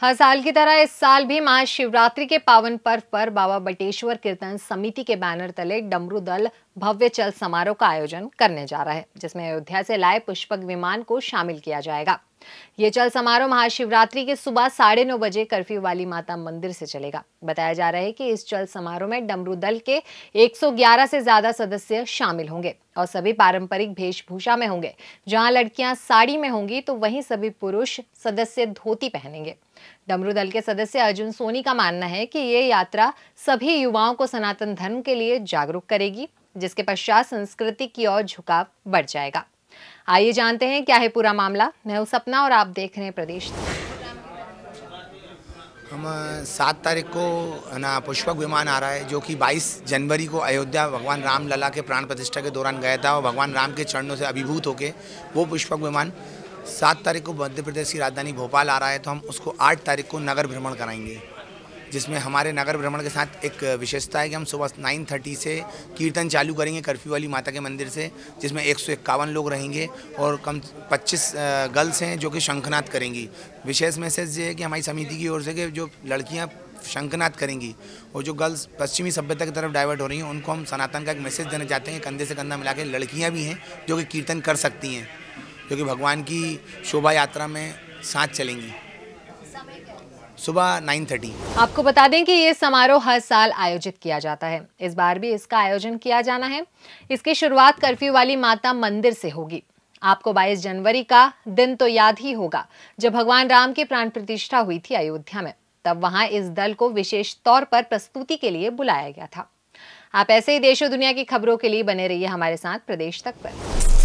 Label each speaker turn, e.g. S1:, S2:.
S1: हर साल की तरह इस साल भी महाशिवरात्रि के पावन पर्व पर बाबा बटेश्वर कीर्तन समिति के बैनर तले डमरू दल भव्य चल समारोह का आयोजन करने जा रहा है जिसमें अयोध्या से लाए पुष्पक विमान को शामिल किया जाएगा ये चल समारोह महाशिवरात्रि के सुबह साढ़े नौ बजे कर्फ्यू वाली माता मंदिर से चलेगा बताया जा रहा है कि इस चल समारोह में डमरू दल के 111 से ज्यादा सदस्य शामिल होंगे और सभी पारंपरिक वेशभूषा में होंगे जहां लड़कियां साड़ी में होंगी तो वहीं सभी पुरुष सदस्य धोती पहनेंगे डमरू दल के सदस्य अर्जुन सोनी का मानना है कि ये यात्रा सभी युवाओं को सनातन धर्म के लिए जागरूक करेगी जिसके पश्चात संस्कृति की ओर झुकाव बढ़ जाएगा आइए जानते हैं क्या है पूरा मामला मैं हूँ सपना और आप देख रहे हैं प्रदेश
S2: हम सात तारीख को ना पुष्पक विमान आ रहा है जो कि 22 जनवरी को अयोध्या भगवान राम लला के प्राण प्रतिष्ठा के दौरान गया था और भगवान राम के चरणों से अभिभूत होके वो पुष्पक विमान सात तारीख को मध्य प्रदेश की राजधानी भोपाल आ रहा है तो हम उसको आठ तारीख को नगर भ्रमण कराएंगे जिसमें हमारे नगर भ्रमण के साथ एक विशेषता है कि हम सुबह नाइन थर्टी से कीर्तन चालू करेंगे कर्फ्यू वाली माता के मंदिर से जिसमें एक सौ इक्यावन लोग रहेंगे और कम पच्चीस गर्ल्स हैं जो कि शंखनाद करेंगी विशेष मैसेज ये है कि हमारी समिति की ओर से कि जो लड़कियाँ शंखनाद करेंगी और जो गर्ल्स पश्चिमी सभ्यता की तरफ डाइवर्ट हो रही हैं उनको हम सनातन का एक मैसेज देना चाहते हैं कंधे से कंधा मिला के लड़कियाँ भी हैं जो कि कीर्तन कर सकती हैं जो कि भगवान की शोभा यात्रा में साथ चलेंगी सुबह 9:30।
S1: आपको बता दें कि ये समारोह हर साल आयोजित किया जाता है इस बार भी इसका आयोजन किया जाना है इसकी शुरुआत कर्फ्यू वाली माता मंदिर से होगी आपको 22 जनवरी का दिन तो याद ही होगा जब भगवान राम की प्राण प्रतिष्ठा हुई थी अयोध्या में तब वहां इस दल को विशेष तौर पर प्रस्तुति के लिए बुलाया गया था आप ऐसे ही देश और दुनिया की खबरों के लिए बने रहिए हमारे साथ प्रदेश तक पर